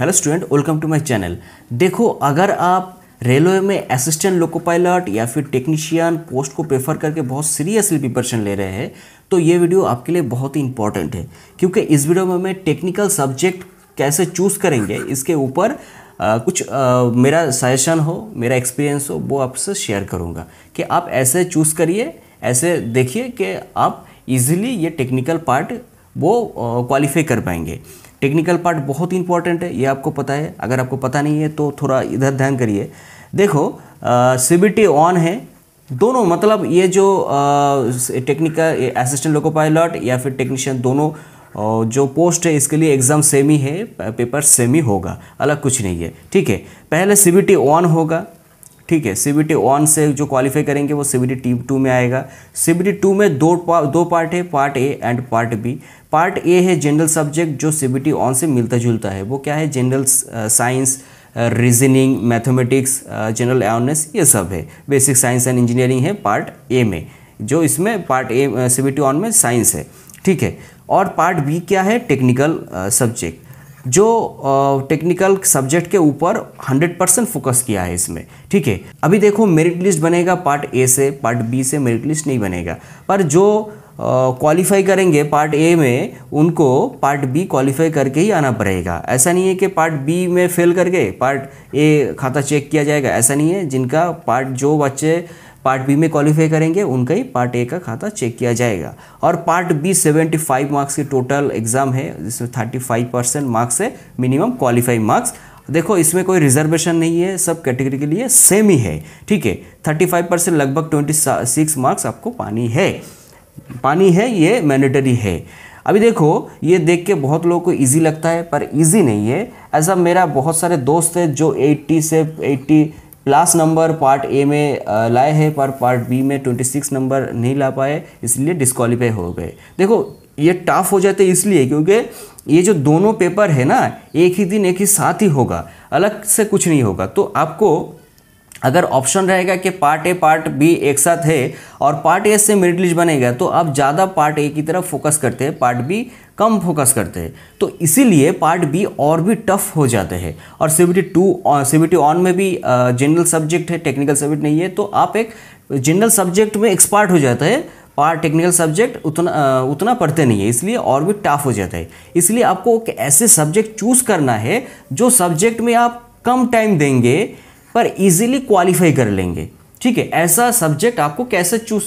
hello student welcome to my channel देखो अगर आप रेलवे में असिस्टेंट लोको पायलट या फिर टेक्नीशियन पोस्ट को प्रेफर करके बहुत सीरियसली प्रिपरेशन ले रहे हैं तो ये वीडियो आपके लिए बहुत ही इंपॉर्टेंट है क्योंकि इस वीडियो में मैं टेक्निकल सब्जेक्ट कैसे चूज़ करेंगे इसके ऊपर कुछ आ, मेरा सजेशन हो मेरा एक्सपीरियंस हो वो आपसे शेयर करूँगा कि आप ऐसे चूज़ करिए ऐसे देखिए कि आप इजीली ये टेक्निकल पार्ट वो क्वालिफाई कर पाएंगे टेक्निकल पार्ट बहुत ही इंपॉर्टेंट है ये आपको पता है अगर आपको पता नहीं है तो थोड़ा इधर ध्यान करिए देखो सी ऑन है दोनों मतलब ये जो टेक्निकल असिस्टेंट लोको पायलट या फिर टेक्नीशियन दोनों जो पोस्ट है इसके लिए एग्ज़ाम सेम ही है पेपर सेम ही होगा अलग कुछ नहीं है ठीक है पहले सी ऑन होगा ठीक है सी बी टी से जो क्वालिफाई करेंगे वो सी बी टी टू में आएगा सी बी टी टू में दो पा, दो पार्ट है part A and part B part A है जनरल सब्जेक्ट जो सी ऑन से मिलता जुलता है वो क्या है general science reasoning mathematics general awareness ये सब है बेसिक साइंस एंड इंजीनियरिंग है पार्ट ए में जो इसमें पार्ट ए सी बी ऑन में साइंस है ठीक है और पार्ट बी क्या है टेक्निकल सब्जेक्ट uh, जो टेक्निकल uh, सब्जेक्ट के ऊपर 100 परसेंट फोकस किया है इसमें ठीक है अभी देखो मेरिट लिस्ट बनेगा पार्ट ए से पार्ट बी से मेरिट लिस्ट नहीं बनेगा पर जो क्वालिफाई करेंगे पार्ट ए में उनको पार्ट बी क्वालिफाई करके ही आना पड़ेगा ऐसा नहीं है कि पार्ट बी में फेल करके पार्ट ए खाता चेक किया जाएगा ऐसा नहीं है जिनका पार्ट जो बच्चे पार्ट बी में क्वालिफाई करेंगे उनका ही पार्ट ए का खाता चेक किया जाएगा और पार्ट बी 75 मार्क्स की टोटल एग्ज़ाम है जिसमें 35 परसेंट मार्क्स है मिनिमम क्वालिफाई मार्क्स देखो इसमें कोई रिजर्वेशन नहीं है सब कैटेगरी के लिए सेम ही है ठीक है 35 परसेंट लगभग 26 मार्क्स आपको पानी है पानी है ये मैंडेटरी है अभी देखो ये देख के बहुत लोगों को इजी लगता है पर इजी नहीं है ऐसा मेरा बहुत सारे दोस्त हैं जो 80 से 80 प्लस नंबर पार्ट ए में लाए हैं पर पार्ट बी में 26 नंबर नहीं ला पाए इसलिए डिस्कालीफाई हो गए देखो ये टफ हो जाते इसलिए क्योंकि ये जो दोनों पेपर है ना एक ही दिन एक ही साथ ही होगा अलग से कुछ नहीं होगा तो आपको अगर ऑप्शन रहेगा कि पार्ट ए पार्ट बी एक साथ है और पार्ट ए से मिड लिस्ट बनेगा तो आप ज़्यादा पार्ट ए की तरफ फोकस करते हैं पार्ट बी कम फोकस करते हैं तो इसीलिए पार्ट बी और भी टफ हो जाते हैं और सीबीटी टू सीबीटी ऑन में भी जनरल सब्जेक्ट है टेक्निकल सब्जेक्ट नहीं है तो आप एक जनरल सब्जेक्ट में एक्सपर्ट हो जाता है पार्ट टेक्निकल सब्जेक्ट उतना उतना पढ़ते नहीं है इसलिए और भी टफ हो जाता है इसलिए आपको ऐसे सब्जेक्ट चूज़ करना है जो सब्जेक्ट में आप कम टाइम देंगे पर इजीली क्वालिफाई कर लेंगे ठीक है ऐसा सब्जेक्ट आपको कैसे चूज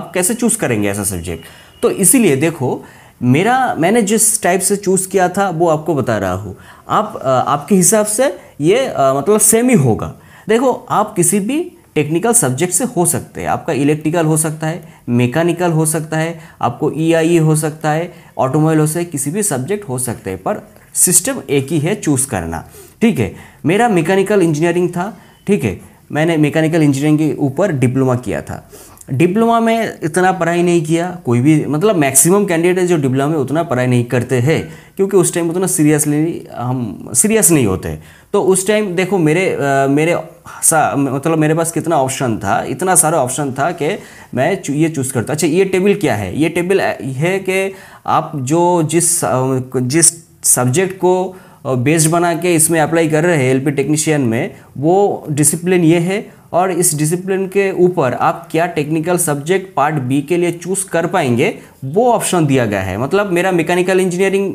आप कैसे चूज़ करेंगे ऐसा सब्जेक्ट तो इसीलिए देखो मेरा मैंने जिस टाइप से चूज़ किया था वो आपको बता रहा हूँ आप आपके हिसाब से ये आ, मतलब सेम ही होगा देखो आप किसी भी टेक्निकल सब्जेक्ट से हो सकते हैं आपका इलेक्ट्रिकल हो सकता है मैकेनिकल हो सकता है आपको ई e e हो सकता है ऑटोमोबाइल हो सकता है किसी भी सब्जेक्ट हो सकते हैं पर सिस्टम एक ही है चूज़ करना ठीक है मेरा मैकेनिकल इंजीनियरिंग था ठीक है मैंने मैकेनिकल इंजीनियरिंग के ऊपर डिप्लोमा किया था डिप्लोमा में इतना पढ़ाई नहीं किया कोई भी मतलब मैक्सिमम कैंडिडेट जो डिप्लोमा में उतना पढ़ाई नहीं करते हैं क्योंकि उस टाइम उतना सीरियसली हम सीरियस नहीं होते तो उस टाइम देखो मेरे आ, मेरे सा मतलब मेरे पास कितना ऑप्शन था इतना सारा ऑप्शन था कि मैं चु, ये चूज़ करता अच्छा ये टेबल क्या है ये टेबल है कि आप जो जिस जिस सब्जेक्ट को बेस्ड बना के इसमें अप्लाई कर रहे हैं एलपी टेक्नीशियन में वो डिसिप्लिन ये है और इस डिसिप्लिन के ऊपर आप क्या टेक्निकल सब्जेक्ट पार्ट बी के लिए चूज़ कर पाएंगे वो ऑप्शन दिया गया है मतलब मेरा मैकेनिकल इंजीनियरिंग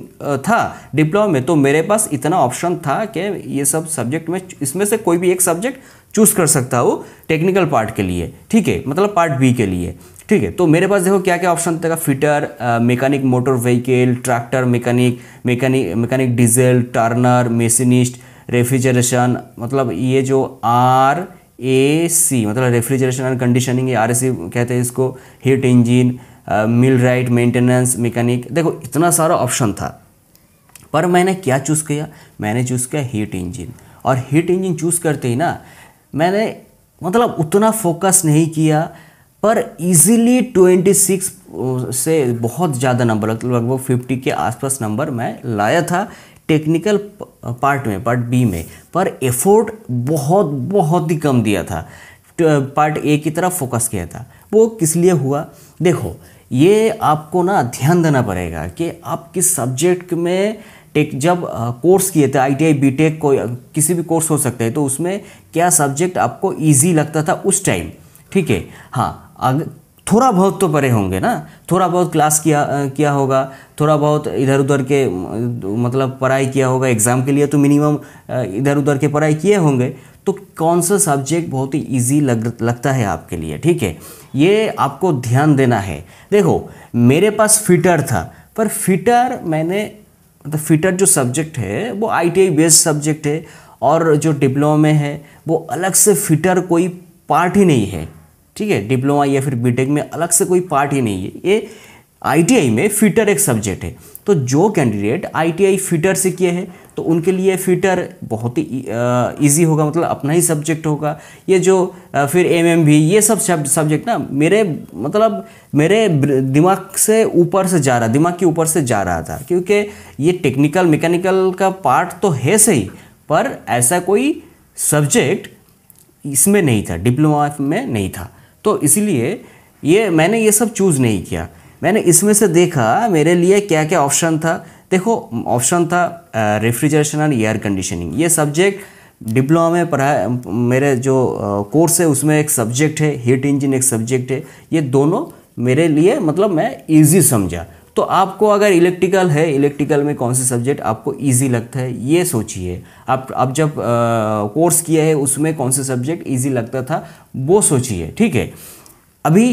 था डिप्लोमा में तो मेरे पास इतना ऑप्शन था कि ये सब सब्जेक्ट में इसमें से कोई भी एक सब्जेक्ट चूज़ कर सकता हूँ टेक्निकल पार्ट के लिए ठीक है मतलब पार्ट बी के लिए ठीक है तो मेरे पास देखो क्या क्या ऑप्शन था fitter mechanic motor vehicle tractor mechanic mechanic mechanic diesel turner machinist refrigeration मतलब ये जो आर ए सी मतलब refrigeration and conditioning R A C कहते हैं इसको heat engine millwright maintenance mechanic देखो इतना सारा ऑप्शन था पर मैंने क्या चूज़ किया मैंने चूज़ किया हीट इंजिन और हीट इंजिन चूज़ करते ही ना मैंने मतलब उतना फोकस नहीं किया पर इजीली 26 से बहुत ज़्यादा नंबर लगभग 50 के आसपास नंबर मैं लाया था टेक्निकल पार्ट में पार्ट बी में पर एफोर्ट बहुत बहुत ही कम दिया था पार्ट ए की तरफ फोकस किया था वो किस लिए हुआ देखो ये आपको ना ध्यान देना पड़ेगा कि आप किस सब्जेक्ट में टेक जब कोर्स किए थे आईटीआई बीटेक कोई किसी भी कोर्स हो सकता है तो उसमें क्या सब्जेक्ट आपको इजी लगता था उस टाइम ठीक है हाँ आगे थोड़ा बहुत तो परे होंगे ना थोड़ा बहुत क्लास किया किया होगा थोड़ा बहुत इधर उधर के मतलब पढ़ाई किया होगा एग्ज़ाम के लिए तो मिनिमम इधर उधर के पढ़ाई किए होंगे तो कौन सा सब्जेक्ट बहुत ही ईजी लग लगता है आपके लिए ठीक है ये आपको ध्यान देना है देखो मेरे पास फिटर था पर फिटर मैंने मतलब फिटर जो सब्जेक्ट है वो आई बेस्ड सब्जेक्ट है और जो डिप्लोमा में है वो अलग से फिटर कोई पार्ट ही नहीं है ठीक है डिप्लोमा या फिर बीटेक में अलग से कोई पार्ट ही नहीं है ये आईटीआई में फिटर एक सब्जेक्ट है तो जो कैंडिडेट आईटीआई फीटर से किए हैं तो उनके लिए फीटर बहुत ही ईजी होगा मतलब अपना ही सब्जेक्ट होगा ये जो फिर एम भी ये सब सब्जेक्ट ना मेरे मतलब मेरे दिमाग से ऊपर से जा रहा दिमाग के ऊपर से जा रहा था क्योंकि ये टेक्निकल मैकेनिकल का पार्ट तो है सही पर ऐसा कोई सब्जेक्ट इसमें नहीं था डिप्लोमा में नहीं था तो इसीलिए ये मैंने ये सब चूज़ नहीं किया मैंने इसमें से देखा मेरे लिए क्या क्या ऑप्शन था देखो ऑप्शन था रेफ्रिजरेशन एंड एयर कंडीशनिंग ये सब्जेक्ट डिप्लोमा में पढ़ाया मेरे जो कोर्स है उसमें एक सब्जेक्ट है हीट इंजन एक सब्जेक्ट है ये दोनों मेरे लिए मतलब मैं इजी समझा तो आपको अगर इलेक्ट्रिकल है इलेक्ट्रिकल में कौन से सब्जेक्ट आपको ईजी लगता है ये सोचिए आप अब जब कोर्स किया है उसमें कौन से सब्जेक्ट ईजी लगता था वो सोचिए ठीक है अभी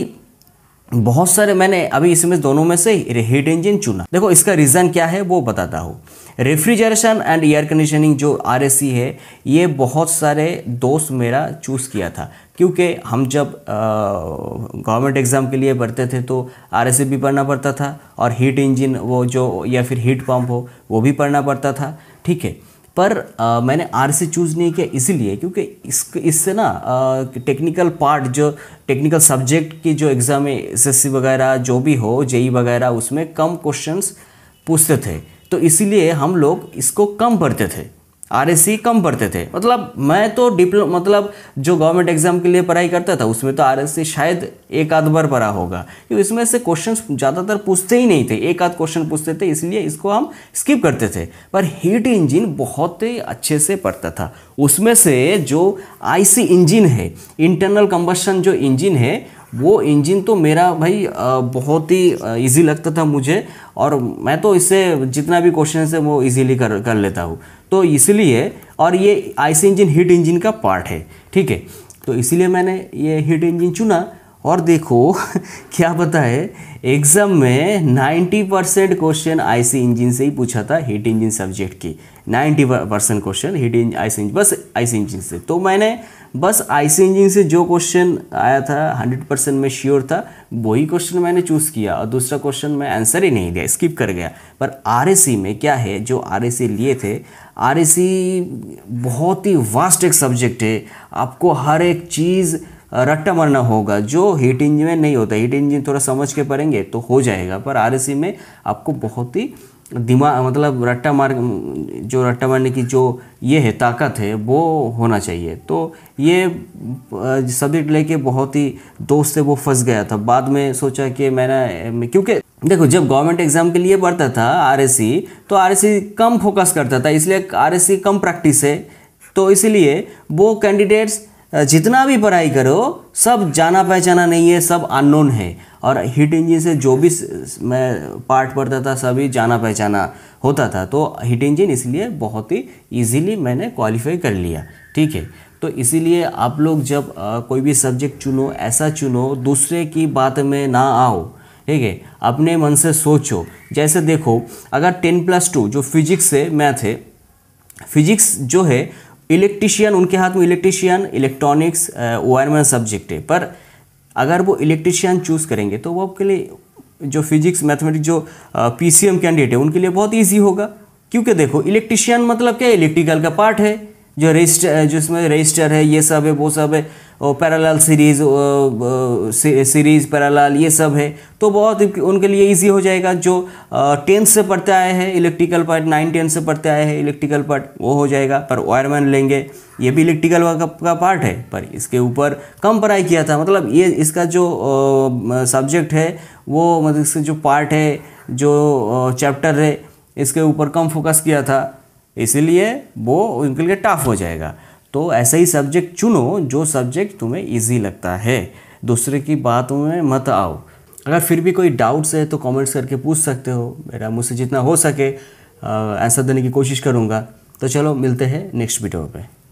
बहुत सारे मैंने अभी इसमें दोनों में से हीट इंजन चुना देखो इसका रीज़न क्या है वो बताता हूँ रेफ्रिजरेशन एंड एयर कंडीशनिंग जो आर है ये बहुत सारे दोस्त मेरा चूज़ किया था क्योंकि हम जब गवर्नमेंट एग्ज़ाम के लिए पढ़ते थे तो आर भी पढ़ना पड़ता था और हीट इंजन वो जो या फिर हीट पंप हो वो भी पढ़ना पड़ता था ठीक है पर आ, मैंने आर से चूज़ नहीं किया इसीलिए क्योंकि इस इससे ना टेक्निकल पार्ट जो टेक्निकल सब्जेक्ट की जो एग्ज़ाम में एस वगैरह जो भी हो जेई e वगैरह उसमें कम क्वेश्चंस पूछते थे तो इसीलिए हम लोग इसको कम पढ़ते थे सी e कम पढ़ते थे मतलब मैं तो डिप्लो मतलब जो गवर्नमेंट एग्ज़ाम के लिए पढ़ाई करता था उसमें तो सी e शायद एक आध बार पढ़ा होगा क्योंकि इसमें से क्वेश्चंस ज़्यादातर पूछते ही नहीं थे एक आध क्वेश्चन पूछते थे इसलिए इसको हम स्किप करते थे पर हीट इंजिन बहुत ही अच्छे से पढ़ता था उसमें से जो सी इंजिन है इंटरनल कम्बसन जो इंजिन है वो इंजन तो मेरा भाई बहुत ही इजी लगता था मुझे और मैं तो इससे जितना भी क्वेश्चन है वो इजीली कर कर लेता हूँ तो इसलिए और ये आईसी इंजन हीट इंजन का पार्ट है ठीक है तो इसीलिए मैंने ये हीट इंजन चुना और देखो क्या पता है एग्ज़ाम में 90 परसेंट क्वेश्चन आईसी इंजन से ही पूछा था हीट इंजन सब्जेक्ट की 90 percent question heat engine IC engine बस आईसी इंजन से तो मैंने बस आईसी इंजन से जो क्वेश्चन आया था 100 परसेंट में श्योर था वही क्वेश्चन मैंने चूज़ किया और दूसरा क्वेश्चन मैं आंसर ही नहीं दिया स्किप कर गया पर आर में क्या है जो आर लिए थे आर बहुत ही वास्ट एक सब्जेक्ट है आपको हर एक चीज़ रट्टा मरना होगा जो हीट इंजन में नहीं होता हीट इंजन थोड़ा समझ के पड़ेंगे तो हो जाएगा पर आर में आपको बहुत ही दिमाग मतलब रट्टा मार जो रट्टा मारने की जो ये है ताकत है वो होना चाहिए तो ये सब्जेक्ट लेके बहुत ही दोस्त से वो फंस गया था बाद में सोचा कि मैंने क्योंकि देखो जब गवर्नमेंट एग्ज़ाम के लिए पढ़ता था आर तो आर कम फोकस करता था इसलिए आर कम प्रैक्टिस है तो इसलिए वो कैंडिडेट्स जितना भी पढ़ाई करो सब जाना पहचाना नहीं है सब अननोन है और हीट इंजन से जो भी मैं पार्ट पढ़ता था सभी जाना पहचाना होता था तो हीट इंजन इसलिए बहुत ही इजीली मैंने क्वालिफाई कर लिया ठीक है तो इसीलिए आप लोग जब कोई भी सब्जेक्ट चुनो ऐसा चुनो दूसरे की बात में ना आओ ठीक है अपने मन से सोचो जैसे देखो अगर टेन प्लस टू जो फिजिक्स है मैथ है फिजिक्स जो है इलेक्ट्रिशियन उनके हाथ में इलेक्ट्रिशियन इलेक्ट्रॉनिक्स वायरमेंट सब्जेक्ट है पर अगर वो इलेक्ट्रिशियन चूज़ करेंगे तो वो आपके लिए जो फिजिक्स मैथमेटिक्स जो पी कैंडिडेट है उनके लिए बहुत ईजी होगा क्योंकि देखो इलेक्ट्रिशियन मतलब क्या इलेक्ट्रिकल का पार्ट है जो रजिस्टर जिसमें रजिस्टर है ये सब है वो सब है और पैराल सीरीज सीरीज पैराल ये सब है तो बहुत उनके लिए इजी हो जाएगा जो टेंथ से पढ़ते आए हैं इलेक्ट्रिकल पार्ट नाइन टेंथ से पढ़ते आए हैं इलेक्ट्रिकल पार्ट वो हो जाएगा पर वायरमैन लेंगे ये भी इलेक्ट्रिकल का पार्ट है पर इसके ऊपर कम पढ़ाई किया था मतलब ये इसका जो सब्जेक्ट है वो मतलब इसका जो पार्ट है जो चैप्टर है इसके ऊपर कम फोकस किया था इसीलिए वो उनके लिए टफ हो जाएगा तो ऐसा ही सब्जेक्ट चुनो जो सब्जेक्ट तुम्हें ईजी लगता है दूसरे की बातों में मत आओ अगर फिर भी कोई डाउट्स है तो कमेंट्स करके पूछ सकते हो मेरा मुझसे जितना हो सके आंसर देने की कोशिश करूँगा तो चलो मिलते हैं नेक्स्ट वीडियो पर